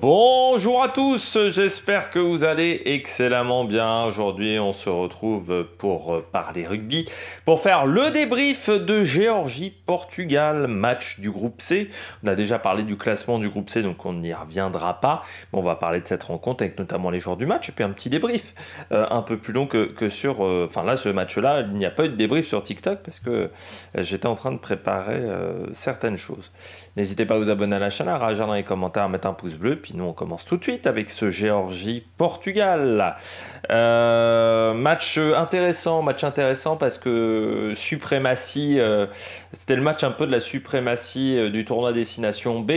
Boy! Bonjour à tous, j'espère que vous allez excellemment bien. Aujourd'hui, on se retrouve pour parler rugby, pour faire le débrief de Géorgie-Portugal, match du groupe C. On a déjà parlé du classement du groupe C, donc on n'y reviendra pas. on va parler de cette rencontre avec notamment les joueurs du match et puis un petit débrief euh, un peu plus long que, sur. Euh, enfin, là, ce match-là, il n'y a pas eu de débrief sur TikTok parce que j'étais en train de préparer euh, certaines choses. N'hésitez pas à vous abonner à la chaîne, à réagir dans les commentaires, à mettre un pouce bleu, puis nous, on commence tout de suite avec ce Géorgie-Portugal. Euh, match intéressant, match intéressant parce que suprématie, euh, c'était le match un peu de la suprématie euh, du tournoi destination B.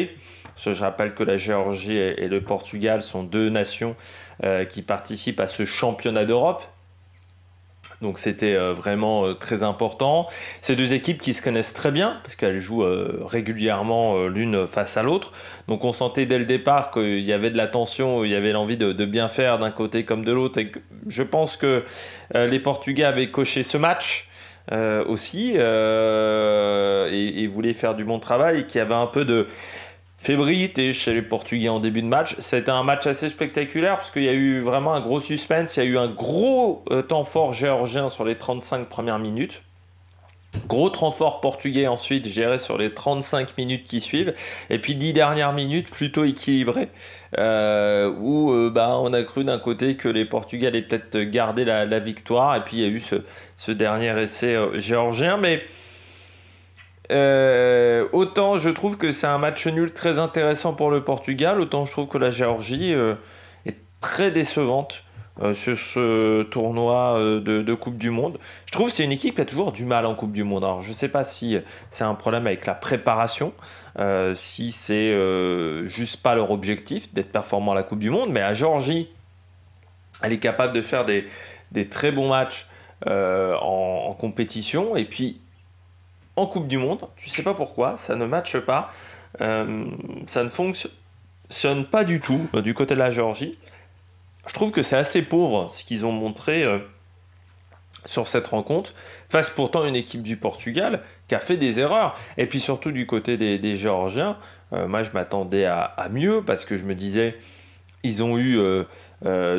je rappelle que la Géorgie et, le Portugal sont deux nations qui participent à ce championnat d'Europe. Donc c'était euh, vraiment euh, très important. Ces deux équipes qui se connaissent très bien, parce qu'elles jouent euh, régulièrement l'une face à l'autre. Donc on sentait dès le départ qu'il y avait de la tension, il y avait l'envie de, bien faire d'un côté comme de l'autre. Et je pense que les Portugais avaient coché ce match. aussi et, voulaient faire du bon travail et qui avait un peu de Fébrilité chez les Portugais en début de match. C'était un match assez spectaculaire parce qu'il y a eu vraiment un gros suspense. Il y a eu un gros euh, temps fort géorgien sur les 35 premières minutes. Gros fort portugais ensuite géré sur les 35 minutes qui suivent. Et puis 10 dernières minutes plutôt équilibrées. Euh, où euh, bah, on a cru d'un côté que les Portugais allaient peut-être garder la, victoire. Et puis il y a eu ce, dernier essai géorgien. Mais euh, autant je trouve que c'est un match nul très intéressant pour le Portugal, autant je trouve que la Géorgie euh, est très décevante euh, sur ce tournoi de, Coupe du Monde. Je trouve que c'est une équipe qui a toujours du mal en Coupe du Monde. Alors je ne sais pas si c'est un problème avec la préparation, si c'est juste pas leur objectif d'être performant à la Coupe du Monde, mais la Géorgie, elle est capable de faire des, des très bons matchs. En, en compétition et puis en Coupe du Monde. Tu sais pas pourquoi, ça ne matche pas. Euh, ça ne fonctionne pas du tout euh, du côté de la Géorgie. Je trouve que c'est assez pauvre ce qu'ils ont montré euh, sur cette rencontre, face pourtant une équipe du Portugal qui a fait des erreurs. Et puis surtout du côté des, Géorgiens, moi je m'attendais à, mieux parce que je me disais, ils ont eu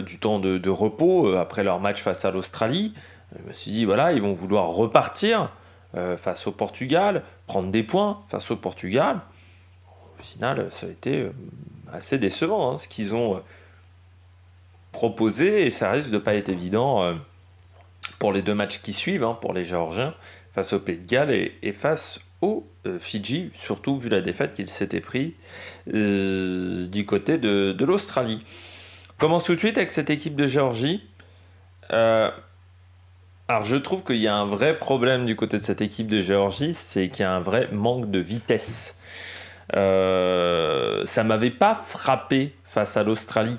du temps de, de repos après leur match face à l'Australie. Je me suis dit, voilà, ils vont vouloir repartir euh, face au Portugal, prendre des points face au Portugal. Au final, ça a été euh, assez décevant hein, ce qu'ils ont euh, proposé et ça risque de ne pas être évident pour les deux matchs qui suivent, hein, pour les Géorgiens, face au Pays de Galles et, face au Fidji, surtout vu la défaite qu'ils s'étaient pris du côté de, de l'Australie. Commence tout de suite avec cette équipe de Géorgie. Alors je trouve qu'il y a un vrai problème du côté de cette équipe de Géorgie, c'est qu'il y a un vrai manque de vitesse. Ça euh, ça m'avait pas frappé face à l'Australie,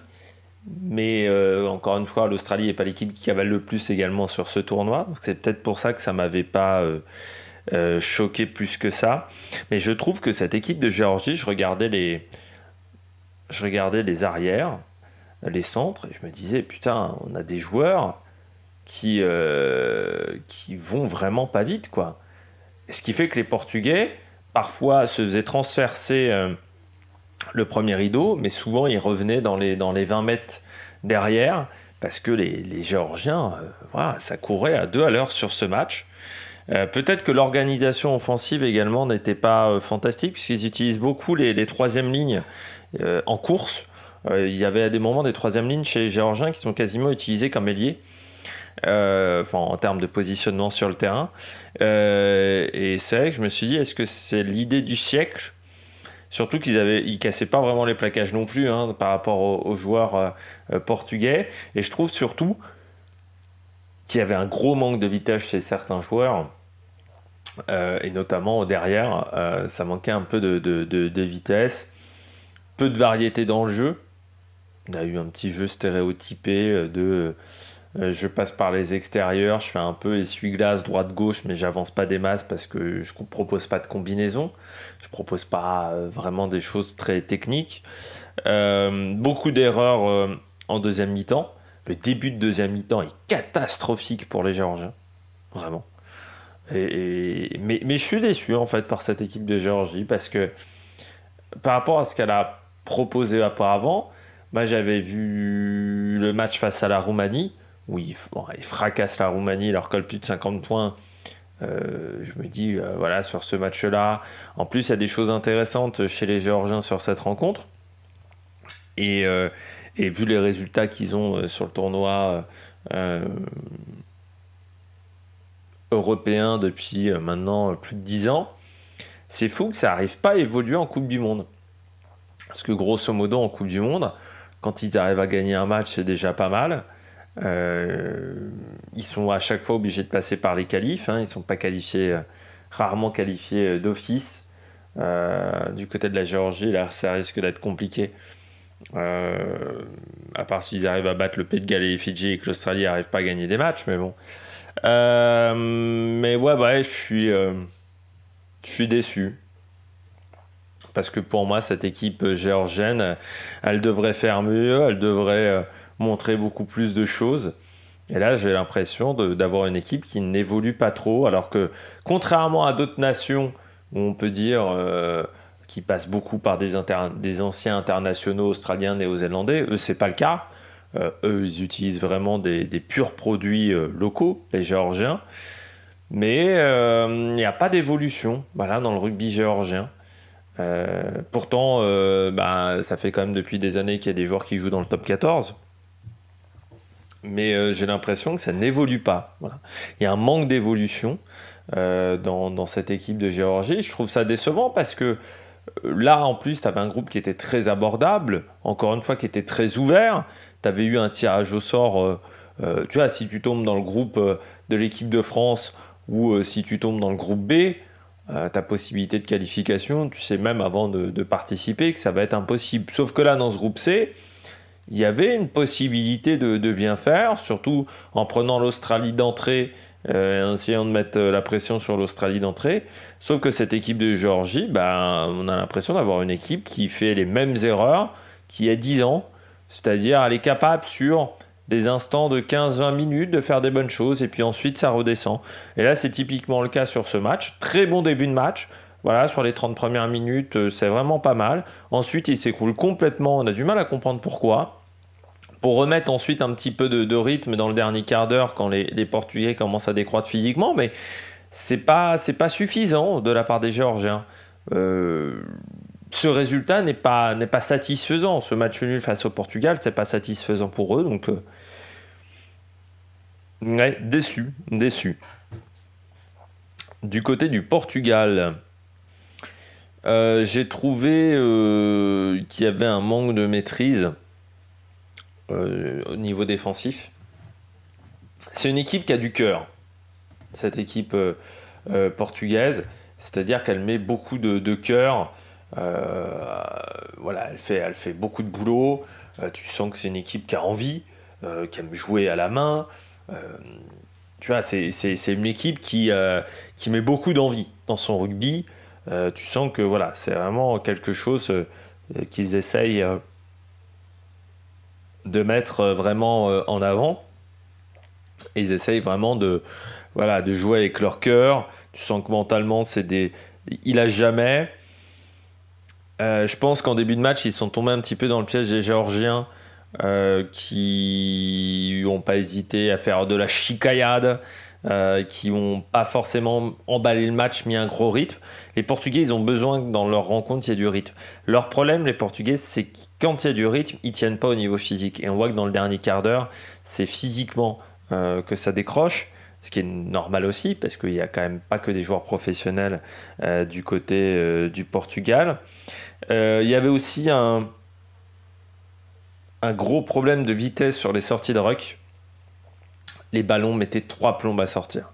mais euh, encore une fois, l'Australie n'est pas l'équipe qui cavale le plus également sur ce tournoi. C'est peut-être pour ça que ça m'avait pas euh, choqué plus que ça. Mais je trouve que cette équipe de Géorgie, je regardais les, je regardais les arrières, les centres, et je me disais putain, on a des joueurs qui, euh, qui vont vraiment pas vite, quoi. Ce qui fait que les Portugais, parfois, se faisaient transverser euh, le premier rideau, mais souvent ils revenaient dans les, dans les 20 mètres derrière, parce que les, les Géorgiens, euh, voilà, ça courait à deux à l'heure sur ce match. peut-être que l'organisation offensive également n'était pas fantastique, puisqu'ils utilisent beaucoup les, les troisièmes lignes en course. il y avait à des moments des troisièmes lignes chez les Géorgiens qui sont quasiment utilisés comme ailiers. Euh, en termes de positionnement sur le terrain. Euh, et c'est vrai que je me suis dit, est-ce que c'est l'idée du siècle Surtout qu'ils avaient, ils cassaient pas vraiment les plaquages non plus hein, par rapport aux, joueurs euh, portugais. Et je trouve surtout qu'il y avait un gros manque de vitesse chez certains joueurs. et notamment derrière, ça manquait un peu de, de vitesse, peu de variété dans le jeu. On a eu un petit jeu stéréotypé de euh, je passe par les extérieurs, je fais un peu essuie-glace droite-gauche, mais j'avance pas des masses parce que je ne propose pas de combinaison. Je propose pas euh, vraiment des choses très techniques. Euh, beaucoup d'erreurs en deuxième mi-temps. Le début de deuxième mi-temps est catastrophique pour les Géorgiens. Vraiment. mais, mais, je suis déçu en fait par cette équipe de Géorgie parce que par rapport à ce qu'elle a proposé auparavant, moi j'avais vu le match face à la Roumanie où ils, fracassent la Roumanie, leur collent plus de 50 points. Euh, je me dis, euh, voilà, sur ce match-là. En plus, il y a des choses intéressantes chez les Géorgiens sur cette rencontre. Et, euh, et vu les résultats qu'ils ont sur le tournoi européen depuis maintenant plus de 10 ans, c'est fou que ça n'arrive pas à évoluer en Coupe du Monde. Parce que grosso modo, en Coupe du Monde, quand ils arrivent à gagner un match, c'est déjà pas mal. Euh, ils sont à chaque fois obligés de passer par les qualifs. Hein. ils ne sont pas qualifiés, euh, rarement qualifiés euh, d'office. du côté de la Géorgie, là, ça risque d'être compliqué. à part s'ils arrivent à battre le Pays de Galles et Fidji et que l'Australie n'arrive pas à gagner des matchs, mais bon. mais ouais, bah, je suis, je suis déçu parce que pour moi, cette équipe géorgienne, elle devrait faire mieux, elle devrait montrer beaucoup plus de choses. Et là, j'ai l'impression d'avoir une équipe qui n'évolue pas trop, alors que contrairement à d'autres nations où on peut dire euh, qu'ils passent beaucoup par des, des anciens internationaux australiens, néo-zélandais, eux, c'est pas le cas. Euh, eux, ils utilisent vraiment des, des purs produits euh, locaux, les géorgiens. Mais il n'y a pas d'évolution voilà, dans le rugby géorgien. pourtant, bah, ça fait quand même depuis des années qu'il y a des joueurs qui jouent dans le top 14 mais euh, j'ai l'impression que ça n'évolue pas. Il y a un manque d'évolution euh, dans, cette équipe de Géorgie. Je trouve ça décevant parce que euh, là, en plus, tu avais un groupe qui était très abordable, encore une fois, qui était très ouvert. Tu avais eu un tirage au sort. tu vois, si tu tombes dans le groupe de l'équipe de France ou si tu tombes dans le groupe B, ta possibilité de qualification, tu sais même avant de, participer que ça va être impossible. Sauf que là, dans ce groupe C, il y avait une possibilité de, bien faire, surtout en prenant l'Australie d'entrée euh, en essayant de mettre euh, la pression sur l'Australie d'entrée. Sauf que cette équipe de Géorgie, ben, on a l'impression d'avoir une équipe qui fait les mêmes erreurs qu'il y a 10 ans. C'est-à-dire, elle est capable sur des instants de 15-20 minutes de faire des bonnes choses et puis ensuite ça redescend. Et là, c'est typiquement le cas sur ce match. Très bon début de match. Voilà, sur les 30 premières minutes, euh, c'est vraiment pas mal. Ensuite, il s'écroule complètement, on a du mal à comprendre pourquoi. Pour remettre ensuite un petit peu de, rythme dans le dernier quart d'heure quand les, Portugais commencent à décroître physiquement, mais c'est pas, pas suffisant de la part des Géorgiens. Euh, ce résultat n'est pas, pas satisfaisant. Ce match nul face au Portugal, c'est pas satisfaisant pour eux, donc. Euh, déçu, déçu. Du côté du Portugal, euh, j'ai trouvé euh, qu'il y avait un manque de maîtrise euh, au niveau défensif. C'est une équipe qui a du cœur, cette équipe portugaise. C'est-à-dire qu'elle met beaucoup de, cœur. elle fait, elle fait beaucoup de boulot. tu sens que c'est une équipe qui a envie, qui aime jouer à la main. tu vois, c'est une équipe qui met beaucoup d'envie dans son rugby. Euh, tu sens que voilà, c'est vraiment quelque chose euh, qu'ils essayent euh, de mettre vraiment en avant. ils essayent vraiment de, voilà, de jouer avec leur cœur. Tu sens que mentalement, c'est des. Il a jamais. je pense qu'en début de match, ils sont tombés un petit peu dans le piège des Géorgiens euh, qui n'ont pas hésité à faire de la chicayade, euh, qui n'ont pas forcément emballé le match, mis un gros rythme. Les Portugais, ils ont besoin que dans leur rencontre, il y ait du rythme. Leur problème, les Portugais, c'est que quand il y a du rythme, ils tiennent pas au niveau physique. Et on voit que dans le dernier quart d'heure, c'est physiquement euh, que ça décroche. Ce qui est normal aussi, parce qu'il n'y a quand même pas que des joueurs professionnels du côté du Portugal. Il y avait aussi un, un gros problème de vitesse sur les sorties de ruck, les ballons mettaient trois plombes à sortir.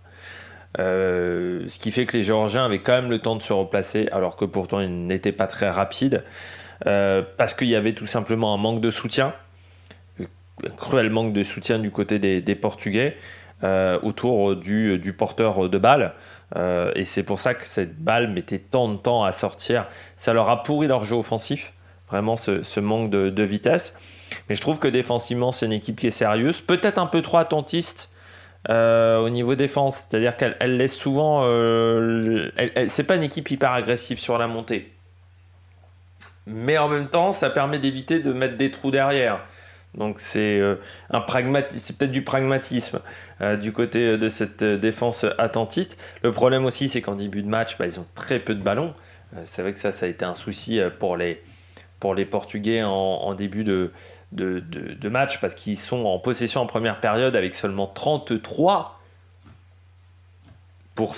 Euh, ce qui fait que les Géorgiens avaient quand même le temps de se replacer, alors que pourtant ils n'étaient pas très rapides, euh, parce qu'il y avait tout simplement un manque de soutien, un cruel manque de soutien du côté des, Portugais euh, autour du, porteur de balle. et c'est pour ça que cette balle mettait tant de temps à sortir. Ça leur a pourri leur jeu offensif, vraiment ce, manque de vitesse. Mais je trouve que défensivement, c'est une équipe qui est sérieuse, peut-être un peu trop attentiste. Euh, au niveau défense, c'est-à-dire qu'elle laisse souvent. Euh, c'est pas une équipe hyper agressive sur la montée. Mais en même temps, ça permet d'éviter de mettre des trous derrière. Donc c'est euh, peut-être du pragmatisme du côté de cette défense attentiste. Le problème aussi, c'est qu'en début de match, bah, ils ont très peu de ballons. c'est vrai que ça, ça a été un souci pour les, pour les Portugais en début de, de, match parce qu'ils sont en possession en première période avec seulement 33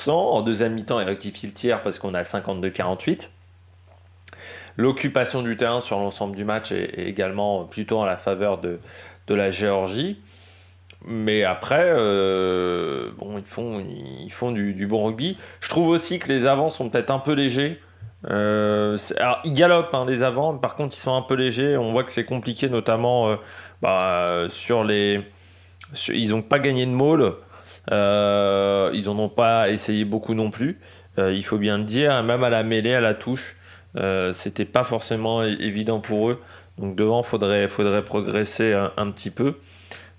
en deuxième mi-temps, et rectifie le tiers parce qu'on a 52-48. L'occupation du terrain sur l'ensemble du match est, également plutôt en la faveur de, la Géorgie. Mais après, euh, bon, ils font, ils font du, bon rugby. Je trouve aussi que les avants sont peut-être un peu légers euh, alors, ils galopent les hein, avant par contre, ils sont un peu légers. On voit que c'est compliqué, notamment euh, bah, sur les. ils n'ont pas gagné de maul. Euh, ils n'en ont pas essayé beaucoup non plus. Euh, il faut bien le dire, hein, même à la mêlée, à la touche, c'était pas forcément évident pour eux. Donc devant, faudrait, faudrait progresser un, petit peu.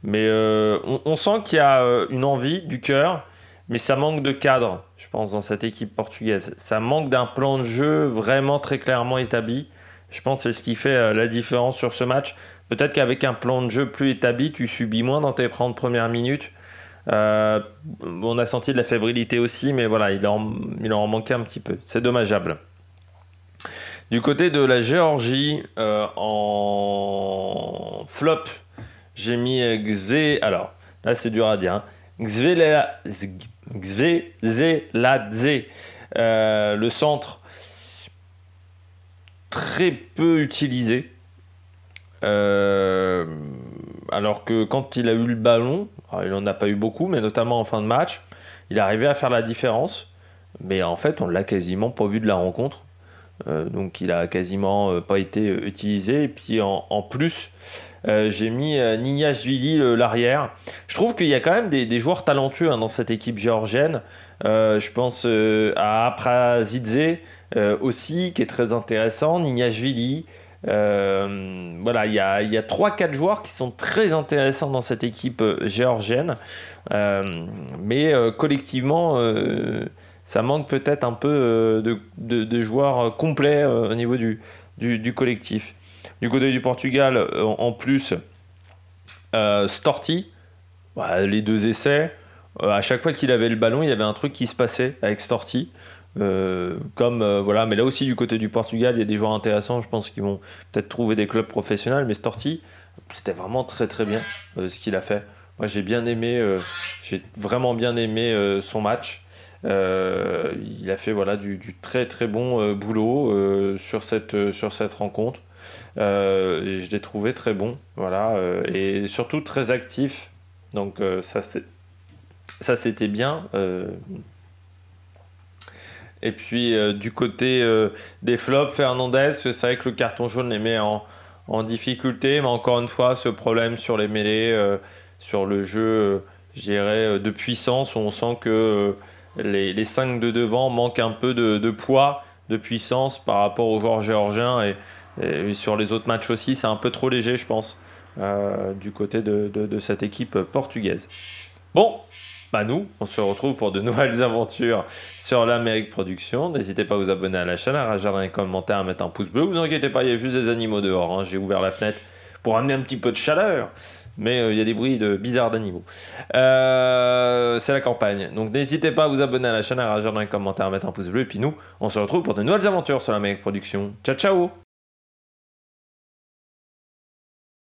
Mais on, on, sent qu'il y a une envie du cœur mais ça manque de cadre, je pense, dans cette équipe portugaise. Ça manque d'un plan de jeu vraiment très clairement établi. Je pense que c'est ce qui fait euh, la différence sur ce match. Peut-être qu'avec un plan de jeu plus établi, tu subis moins dans tes 30 premières minutes. Euh, on a senti de la fébrilité aussi, mais voilà, il en, manquait un petit peu. C'est dommageable. Du côté de la Géorgie, euh, en flop, j'ai mis Xe. Alors, là, c'est dur à dire. Hein. Gzveladze, euh, le centre très peu utilisé. Euh, alors que quand il a eu le ballon, il n'en a pas eu beaucoup, mais notamment en fin de match, il arrivait à faire la différence. Mais en fait, on l'a quasiment pas vu de la rencontre. Euh, donc il a quasiment euh, pas été utilisé. Et puis en plus, euh, j'ai mis euh, l'arrière. Je trouve qu'il y a quand même des, joueurs talentueux hein, dans cette équipe géorgienne. Euh, je pense euh, à Aprazidze aussi, qui est très intéressant. Nignashvili. voilà, il y a, y 3-4 joueurs qui sont très intéressants dans cette équipe géorgienne. mais collectivement ça manque peut-être un peu de, joueurs complets au niveau du collectif. Du côté du Portugal, euh, en plus, euh, Storti, bah, les deux essais, euh, à chaque fois qu'il avait le ballon, il y avait un truc qui se passait avec Storti. comme voilà, mais là aussi du côté du Portugal, il y a des joueurs intéressants. Je pense qu'ils vont peut-être trouver des clubs professionnels. Mais Storti, c'était vraiment très très bien ce qu'il a fait. Moi, j'ai bien aimé, j'ai vraiment bien aimé son match. il a fait voilà du, du très très bon boulot sur cette sur cette rencontre. Euh, je l'ai trouvé très bon, voilà, euh, et surtout très actif. Donc euh, ça, ça c'était bien. Et puis du côté des flops, Fernandez, c'est vrai que le carton jaune les met en, difficulté, mais encore une fois, ce problème sur les mêlées, sur le jeu, géré de puissance, on sent que les, 5 de devant manquent un peu de, de, poids, de puissance par rapport aux joueurs géorgiens. Et et sur les autres matchs aussi, c'est un peu trop léger, je pense, euh, du côté de, cette équipe portugaise. Bon, bah nous, on se retrouve pour de nouvelles aventures sur l'Amérique Production. N'hésitez pas à vous abonner à la chaîne, à rajouter un commentaire, à mettre un pouce bleu. Vous inquiétez pas, il y a juste des animaux dehors. Hein. J'ai ouvert la fenêtre pour amener un petit peu de chaleur mais euh, il y a des bruits de bizarres d'animaux. Euh, c'est la campagne. Donc n'hésitez pas à vous abonner à la chaîne, à rajouter un commentaire, à mettre un pouce bleu. Et puis nous, on se retrouve pour de nouvelles aventures sur l'Amérique Production. Ciao ciao